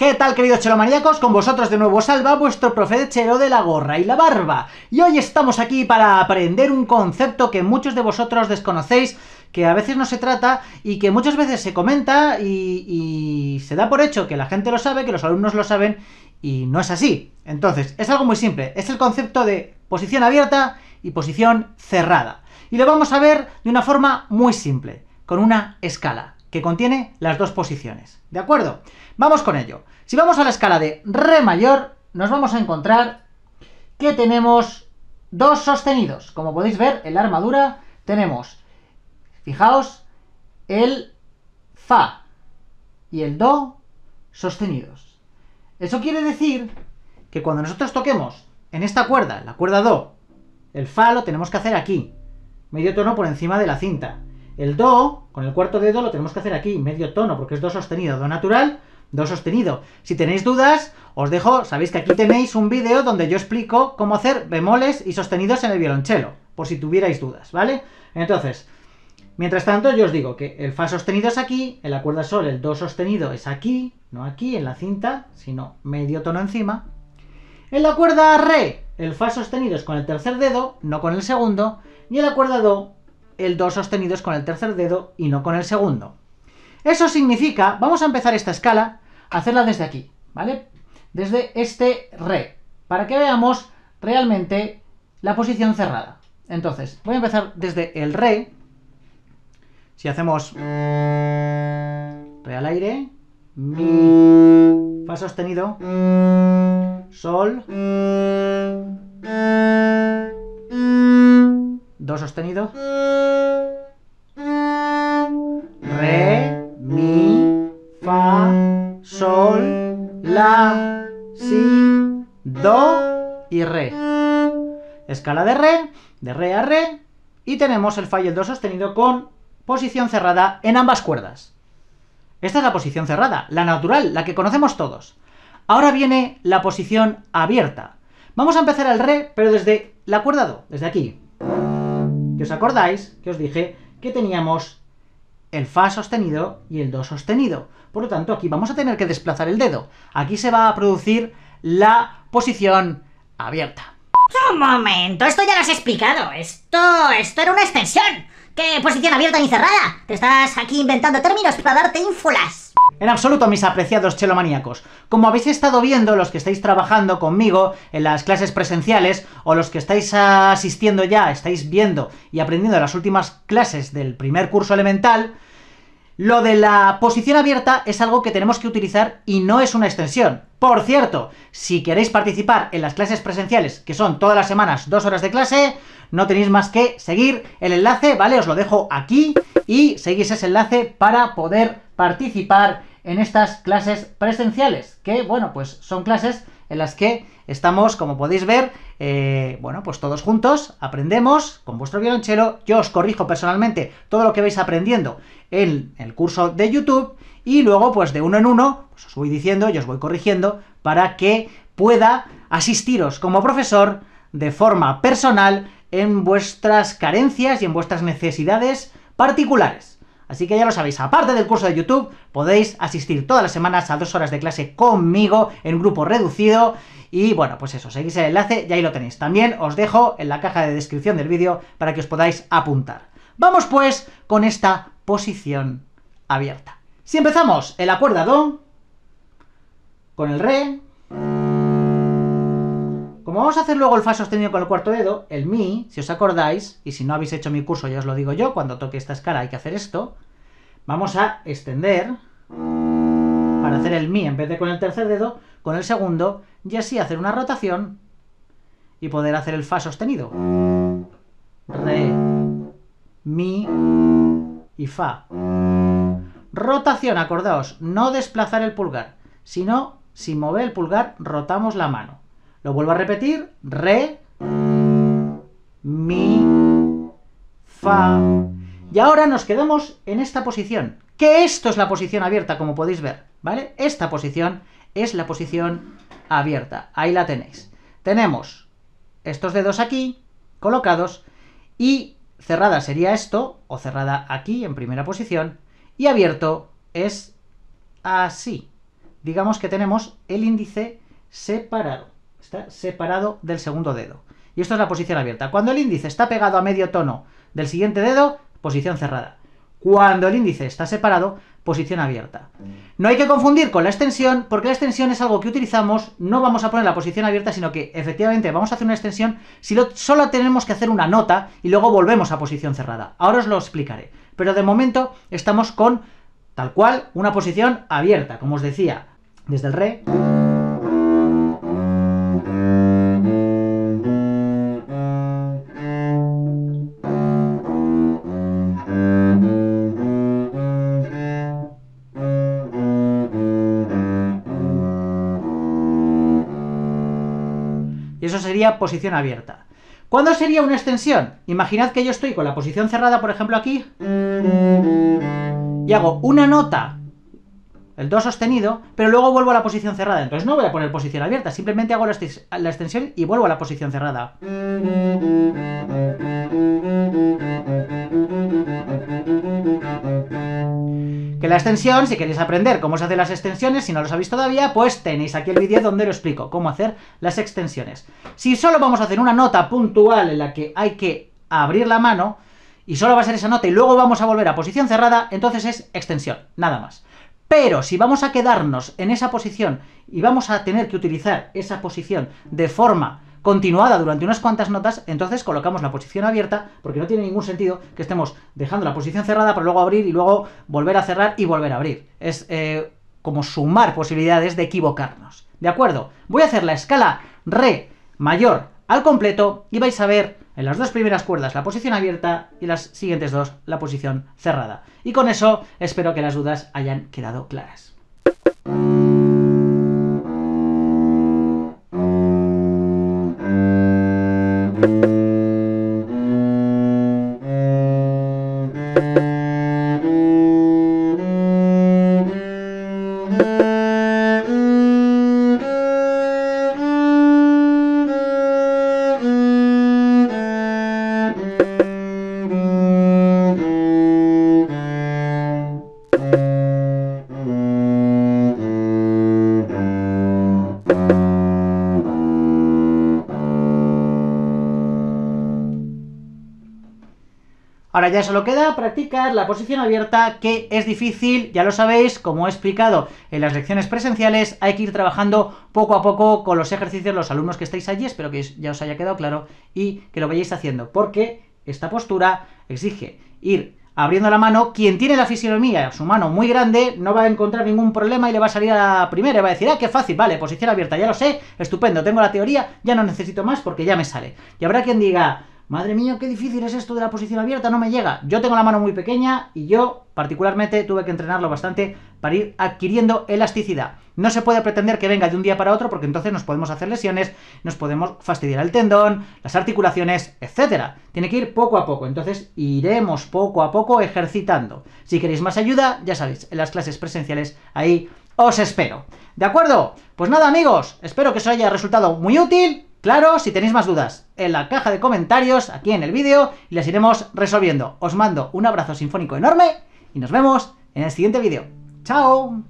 ¿Qué tal queridos chelomaníacos? Con vosotros de nuevo Salva, vuestro profe de chelo de la gorra y la barba. Y hoy estamos aquí para aprender un concepto que muchos de vosotros desconocéis, que a veces no se trata y que muchas veces se comenta y, y se da por hecho que la gente lo sabe, que los alumnos lo saben y no es así. Entonces, es algo muy simple, es el concepto de posición abierta y posición cerrada. Y lo vamos a ver de una forma muy simple, con una escala que contiene las dos posiciones. ¿De acuerdo? Vamos con ello. Si vamos a la escala de Re mayor, nos vamos a encontrar que tenemos dos sostenidos. Como podéis ver, en la armadura tenemos, fijaos, el Fa y el Do sostenidos. Eso quiere decir que cuando nosotros toquemos en esta cuerda, la cuerda Do, el Fa lo tenemos que hacer aquí, medio tono por encima de la cinta. El do, con el cuarto dedo lo tenemos que hacer aquí, medio tono, porque es do sostenido, do natural, do sostenido. Si tenéis dudas, os dejo, sabéis que aquí tenéis un vídeo donde yo explico cómo hacer bemoles y sostenidos en el violonchelo, por si tuvierais dudas, ¿vale? Entonces, mientras tanto, yo os digo que el fa sostenido es aquí, el cuerda sol, el do sostenido es aquí, no aquí en la cinta, sino medio tono encima. En la cuerda re, el fa sostenido es con el tercer dedo, no con el segundo, y en la cuerda do el 2 sostenido es con el tercer dedo y no con el segundo. Eso significa, vamos a empezar esta escala, hacerla desde aquí, ¿vale? Desde este re, para que veamos realmente la posición cerrada. Entonces, voy a empezar desde el re. Si hacemos re al aire, mi, fa sostenido, sol, do sostenido, re, mi, fa, sol, la, si, do y re. Escala de re, de re a re, y tenemos el fa y el do sostenido con posición cerrada en ambas cuerdas. Esta es la posición cerrada, la natural, la que conocemos todos. Ahora viene la posición abierta. Vamos a empezar el re, pero desde la cuerda do, desde aquí os acordáis que os dije que teníamos el Fa sostenido y el Do sostenido. Por lo tanto, aquí vamos a tener que desplazar el dedo. Aquí se va a producir la posición abierta. Un momento, esto ya lo has explicado. Esto, esto era una extensión. ¿Qué posición abierta ni cerrada? Te estás aquí inventando términos para darte ínfulas. En absoluto, mis apreciados chelomaníacos. Como habéis estado viendo, los que estáis trabajando conmigo en las clases presenciales o los que estáis asistiendo ya, estáis viendo y aprendiendo las últimas clases del primer curso elemental, lo de la posición abierta es algo que tenemos que utilizar y no es una extensión. Por cierto, si queréis participar en las clases presenciales, que son todas las semanas dos horas de clase, no tenéis más que seguir el enlace, ¿vale? Os lo dejo aquí y seguís ese enlace para poder participar en estas clases presenciales, que, bueno, pues son clases en las que estamos, como podéis ver, eh, bueno, pues todos juntos aprendemos con vuestro violonchelo. Yo os corrijo personalmente todo lo que vais aprendiendo en el curso de YouTube y luego, pues de uno en uno, pues os voy diciendo y os voy corrigiendo para que pueda asistiros como profesor de forma personal en vuestras carencias y en vuestras necesidades particulares. Así que ya lo sabéis, aparte del curso de YouTube, podéis asistir todas las semanas a dos horas de clase conmigo en grupo reducido. Y bueno, pues eso, seguís el enlace y ahí lo tenéis. También os dejo en la caja de descripción del vídeo para que os podáis apuntar. Vamos pues con esta posición abierta. Si empezamos el acuerdo, con el re, como vamos a hacer luego el fa sostenido con el cuarto dedo, el mi, si os acordáis, y si no habéis hecho mi curso ya os lo digo yo, cuando toque esta escala hay que hacer esto, vamos a extender para hacer el mi en vez de con el tercer dedo, con el segundo, y así hacer una rotación y poder hacer el fa sostenido. Re, mi y fa. Rotación, acordaos, no desplazar el pulgar, sino si mover el pulgar rotamos la mano. Lo vuelvo a repetir. Re, mi, fa. Y ahora nos quedamos en esta posición. Que esto es la posición abierta, como podéis ver. ¿Vale? Esta posición es la posición abierta. Ahí la tenéis. Tenemos estos dedos aquí, colocados, y cerrada sería esto, o cerrada aquí en primera posición, y abierto es así. Digamos que tenemos el índice separado está separado del segundo dedo. Y esto es la posición abierta. Cuando el índice está pegado a medio tono del siguiente dedo, posición cerrada. Cuando el índice está separado, posición abierta. No hay que confundir con la extensión, porque la extensión es algo que utilizamos, no vamos a poner la posición abierta, sino que efectivamente vamos a hacer una extensión si solo tenemos que hacer una nota y luego volvemos a posición cerrada. Ahora os lo explicaré. Pero de momento estamos con, tal cual, una posición abierta, como os decía, desde el re Y eso sería posición abierta. ¿Cuándo sería una extensión? Imaginad que yo estoy con la posición cerrada, por ejemplo, aquí. Y hago una nota, el do sostenido, pero luego vuelvo a la posición cerrada. Entonces no voy a poner posición abierta, simplemente hago la extensión y vuelvo a la posición cerrada. Que la extensión, si queréis aprender cómo se hacen las extensiones, si no lo sabéis todavía, pues tenéis aquí el vídeo donde lo explico cómo hacer las extensiones. Si solo vamos a hacer una nota puntual en la que hay que abrir la mano, y solo va a ser esa nota y luego vamos a volver a posición cerrada, entonces es extensión, nada más. Pero si vamos a quedarnos en esa posición y vamos a tener que utilizar esa posición de forma continuada durante unas cuantas notas, entonces colocamos la posición abierta, porque no tiene ningún sentido que estemos dejando la posición cerrada para luego abrir y luego volver a cerrar y volver a abrir. Es eh, como sumar posibilidades de equivocarnos. ¿De acuerdo? Voy a hacer la escala re mayor al completo y vais a ver en las dos primeras cuerdas la posición abierta y las siguientes dos la posición cerrada. Y con eso espero que las dudas hayan quedado claras. Thank you. ya solo queda practicar la posición abierta, que es difícil, ya lo sabéis, como he explicado en las lecciones presenciales, hay que ir trabajando poco a poco con los ejercicios, los alumnos que estáis allí, espero que ya os haya quedado claro y que lo vayáis haciendo, porque esta postura exige ir abriendo la mano, quien tiene la fisionomía, su mano muy grande, no va a encontrar ningún problema y le va a salir a la primera va a decir, ah, qué fácil, vale, posición abierta, ya lo sé, estupendo, tengo la teoría, ya no necesito más porque ya me sale. Y habrá quien diga, Madre mía, qué difícil es esto de la posición abierta, no me llega. Yo tengo la mano muy pequeña y yo, particularmente, tuve que entrenarlo bastante para ir adquiriendo elasticidad. No se puede pretender que venga de un día para otro porque entonces nos podemos hacer lesiones, nos podemos fastidiar el tendón, las articulaciones, etc. Tiene que ir poco a poco, entonces iremos poco a poco ejercitando. Si queréis más ayuda, ya sabéis, en las clases presenciales ahí os espero. ¿De acuerdo? Pues nada amigos, espero que os haya resultado muy útil Claro, si tenéis más dudas, en la caja de comentarios, aquí en el vídeo, y las iremos resolviendo. Os mando un abrazo sinfónico enorme y nos vemos en el siguiente vídeo. ¡Chao!